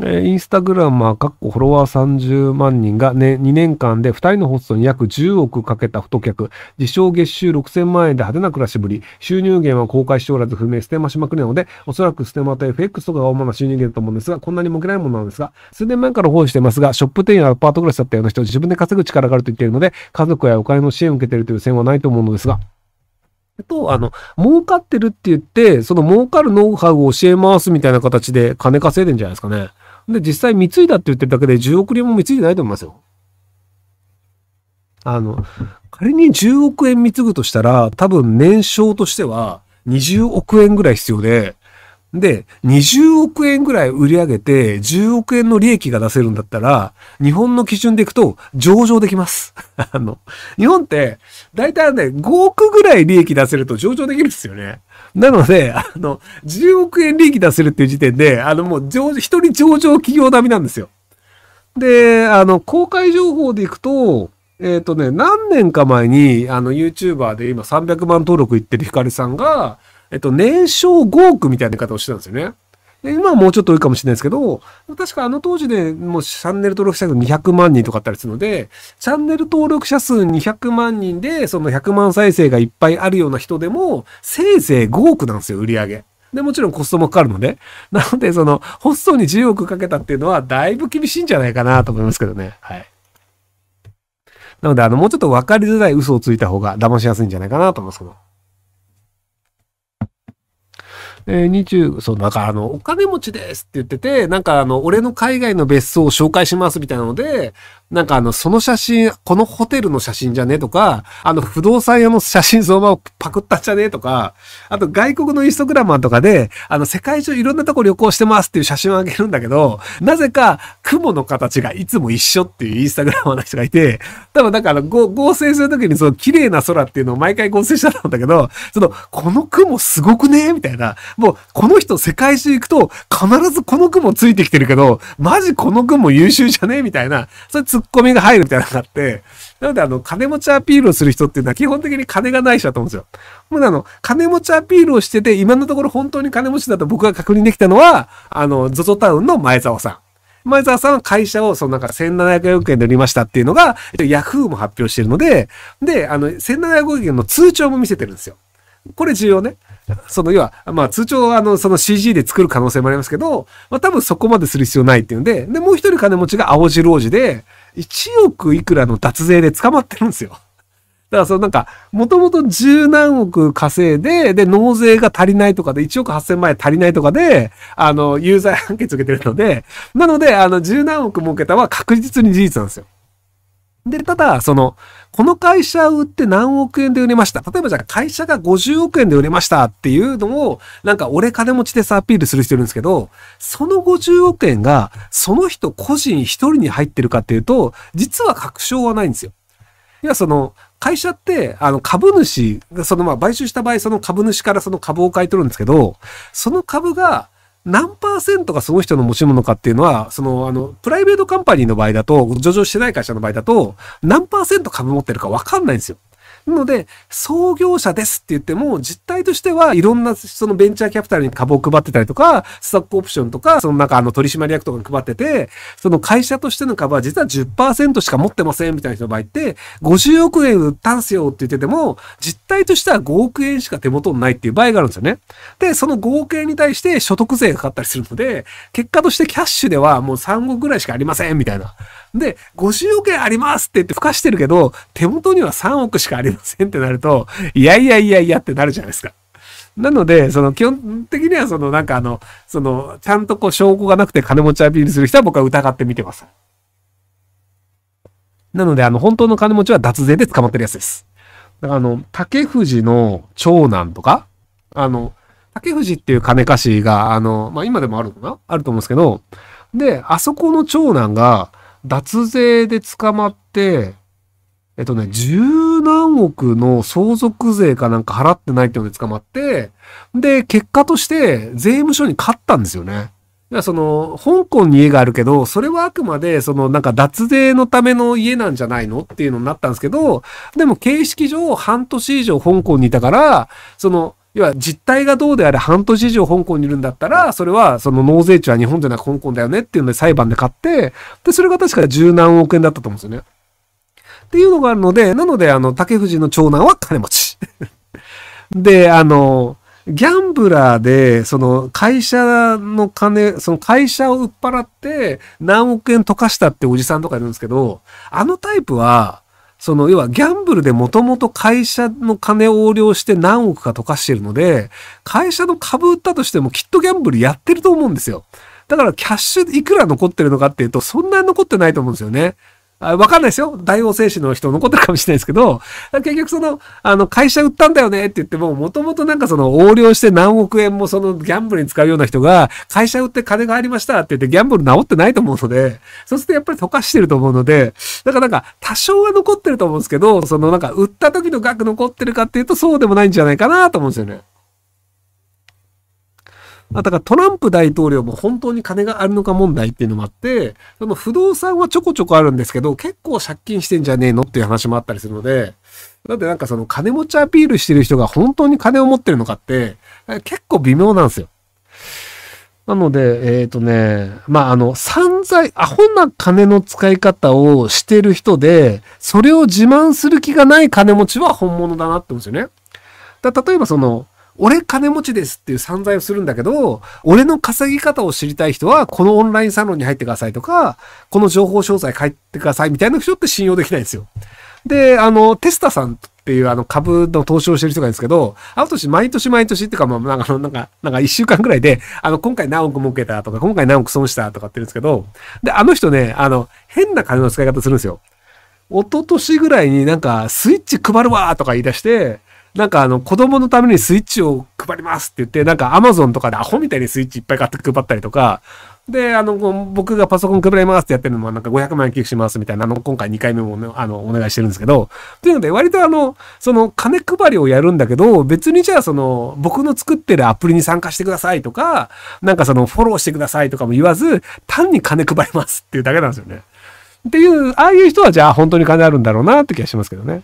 えー、インスタグラマー、かっこフォロワー30万人が、ね、2年間で2人のホストに約10億かけた太客、自称月収6000万円で派手な暮らしぶり、収入源は公開しておらず不明、ステマしまくりなので、おそらくステマと FX とかが主な収入源だと思うんですが、こんなに儲けないものなんですが、数年前から放置してますが、ショップ店やアパート暮らしだったような人、自分で稼ぐ力があると言っているので、家族やお金の支援を受けているという線はないと思うのですが、と、あの、儲かってるって言って、その儲かるノウハウを教え回すみたいな形で金稼いでんじゃないですかね。で、実際貢いだって言ってるだけで10億円も貢いでないと思いますよ。あの、仮に10億円貢ぐとしたら、多分年商としては20億円ぐらい必要で、で、20億円ぐらい売り上げて10億円の利益が出せるんだったら、日本の基準でいくと上場できます。あの、日本って、大体ね、5億ぐらい利益出せると上場できるんですよね。なので、あの、10億円利益出せるっていう時点で、あの、もう上、一人上場企業並みなんですよ。で、あの、公開情報でいくと、えっ、ー、とね、何年か前に、あの、YouTuber で今300万登録いってるヒカルさんが、えっと、年商5億みたいな言い方をしてたんですよね。で、今はもうちょっと多いかもしれないですけど、確かあの当時でもうチャンネル登録者数200万人とかあったりするので、チャンネル登録者数200万人で、その100万再生がいっぱいあるような人でも、せいぜい5億なんですよ、売り上げ。で、もちろんコストもかかるので。なので、その、ホストに10億かけたっていうのは、だいぶ厳しいんじゃないかなと思いますけどね。はい。なので、あの、もうちょっと分かりづらい嘘をついた方が騙しやすいんじゃないかなと思いますけど。えー、20、そう、だからあの、お金持ちですって言ってて、なんかあの、俺の海外の別荘を紹介しますみたいなので、なんかあの、その写真、このホテルの写真じゃねとか、あの、不動産屋の写真そのままパクったじゃねとか、あと外国のインストグラマーとかで、あの、世界中いろんなとこ旅行してますっていう写真をあげるんだけど、なぜか雲の形がいつも一緒っていうインスタグラマーの人がいて、多分だから合成するときにその綺麗な空っていうのを毎回合成してたんだけど、その、この雲すごくねみたいな。もう、この人世界中行くと必ずこの雲ついてきてるけど、マジこの雲優秀じゃねみたいな。それツッコミが入るみたいなのがあって、なのであの、金持ちアピールをする人っていうのは基本的に金がない人だと思うんですよ。もうあの、金持ちアピールをしてて、今のところ本当に金持ちだと僕が確認できたのは、あの、ZOZO タウンの前澤さん。前澤さんは会社をそのなんか1700億円で売りましたっていうのが、ヤフーも発表してるので、で、あの、1700億円の通帳も見せてるんですよ。これ重要ね。その要は、まあ通帳、あのその CG で作る可能性もありますけど、まあ多分そこまでする必要ないっていうんで、で、もう一人金持ちが青白王子で、1億いくらの脱税で捕まってるんですよ。だからそのなんか、もともと十何億稼いで、で、納税が足りないとかで、1億8000万円足りないとかで、あの、有罪判決受けてるので、なので、あの、十何億儲けたは確実に事実なんですよ。で、ただ、その、この会社を売って何億円で売れました。例えばじゃあ会社が50億円で売れましたっていうのを、なんか俺金持ちですアピールする人いるんですけど、その50億円がその人個人一人に入ってるかっていうと、実は確証はないんですよ。いや、その、会社って、あの、株主、そのまあ買収した場合、その株主からその株を買い取るんですけど、その株が、何パーセントがその人の持ち物かっていうのは、その、あの、プライベートカンパニーの場合だと、上場してない会社の場合だと、何パーセント株持ってるかわかんないんですよ。なので、創業者ですって言っても、実態としてはいろんなそのベンチャーキャピタルに株を配ってたりとか、スタックオプションとか、その中あの取締役とかに配ってて、その会社としての株は実は10%しか持ってませんみたいな人の場合って、50億円売ったんすよって言ってても、実態としては5億円しか手元にないっていう場合があるんですよね。で、その5億円に対して所得税がかかったりするので、結果としてキャッシュではもう3億ぐらいしかありませんみたいな。で、50億円ありますって言って付加してるけど、手元には3億しかありませんってなると、いやいやいやいやってなるじゃないですか。なので、その基本的にはそのなんかあの、その、ちゃんとこう証拠がなくて金持ちアピールする人は僕は疑って見てます。なので、あの、本当の金持ちは脱税で捕まってるやつです。だからあの、竹藤の長男とか、あの、竹藤っていう金貸しが、あの、まあ、今でもあるのかなあると思うんですけど、で、あそこの長男が、脱税で捕まって、えっとね、十何億の相続税かなんか払ってないっていうので捕まって、で、結果として税務署に勝ったんですよね。いや、その、香港に家があるけど、それはあくまで、その、なんか脱税のための家なんじゃないのっていうのになったんですけど、でも形式上半年以上香港にいたから、その、要は実態がどうであれ半年以上香港にいるんだったら、それはその納税地は日本じゃなく香港だよねっていうので裁判で買って、で、それが確か十何億円だったと思うんですよね。っていうのがあるので、なので、あの、竹藤の長男は金持ち。で、あの、ギャンブラーで、その会社の金、その会社を売っ払って何億円溶かしたっておじさんとかいるんですけど、あのタイプは、その、要はギャンブルでもともと会社の金を横領して何億か溶かしてるので、会社の株売ったとしてもきっとギャンブルやってると思うんですよ。だからキャッシュいくら残ってるのかっていうと、そんなに残ってないと思うんですよね。あわかんないですよ。大王精神の人残ってるかもしれないですけど、結局その、あの、会社売ったんだよねって言っても、もともとなんかその横領して何億円もそのギャンブルに使うような人が、会社売って金がありましたって言ってギャンブル治ってないと思うので、そうするとやっぱり溶かしてると思うので、だからなんか多少は残ってると思うんですけど、そのなんか売った時の額残ってるかっていうとそうでもないんじゃないかなと思うんですよね。あだからトランプ大統領も本当に金があるのか問題っていうのもあって、その不動産はちょこちょこあるんですけど、結構借金してんじゃねえのっていう話もあったりするので、だってなんかその金持ちアピールしてる人が本当に金を持ってるのかって、結構微妙なんですよ。なので、えっ、ー、とね、まあ、あの、散財、アホな金の使い方をしてる人で、それを自慢する気がない金持ちは本物だなって思うんですよね。だ例えばその、俺金持ちですっていう散財をするんだけど、俺の稼ぎ方を知りたい人は、このオンラインサロンに入ってくださいとか、この情報詳細書いてくださいみたいな人って信用できないんですよ。で、あの、テスタさんっていうあの株の投資をしてる人がいるんですけど、あの年毎年毎年っていうか、まあ、なんか、なんか、なんか一週間くらいで、あの、今回何億儲けたとか、今回何億損したとかって言うんですけど、で、あの人ね、あの、変な金の使い方するんですよ。一昨年ぐらいになんか、スイッチ配るわとか言い出して、なんかあの子供のためにスイッチを配りますって言って、なんかアマゾンとかでアホみたいにスイッチいっぱい買って配ったりとか、で、あの、僕がパソコン配りますってやってるのもなんか500万円寄付しますみたいなの今回2回目も、ね、あの、お願いしてるんですけど、というので割とあの、その金配りをやるんだけど、別にじゃあその、僕の作ってるアプリに参加してくださいとか、なんかそのフォローしてくださいとかも言わず、単に金配りますっていうだけなんですよね。っていう、ああいう人はじゃあ本当に金あるんだろうなって気がしますけどね。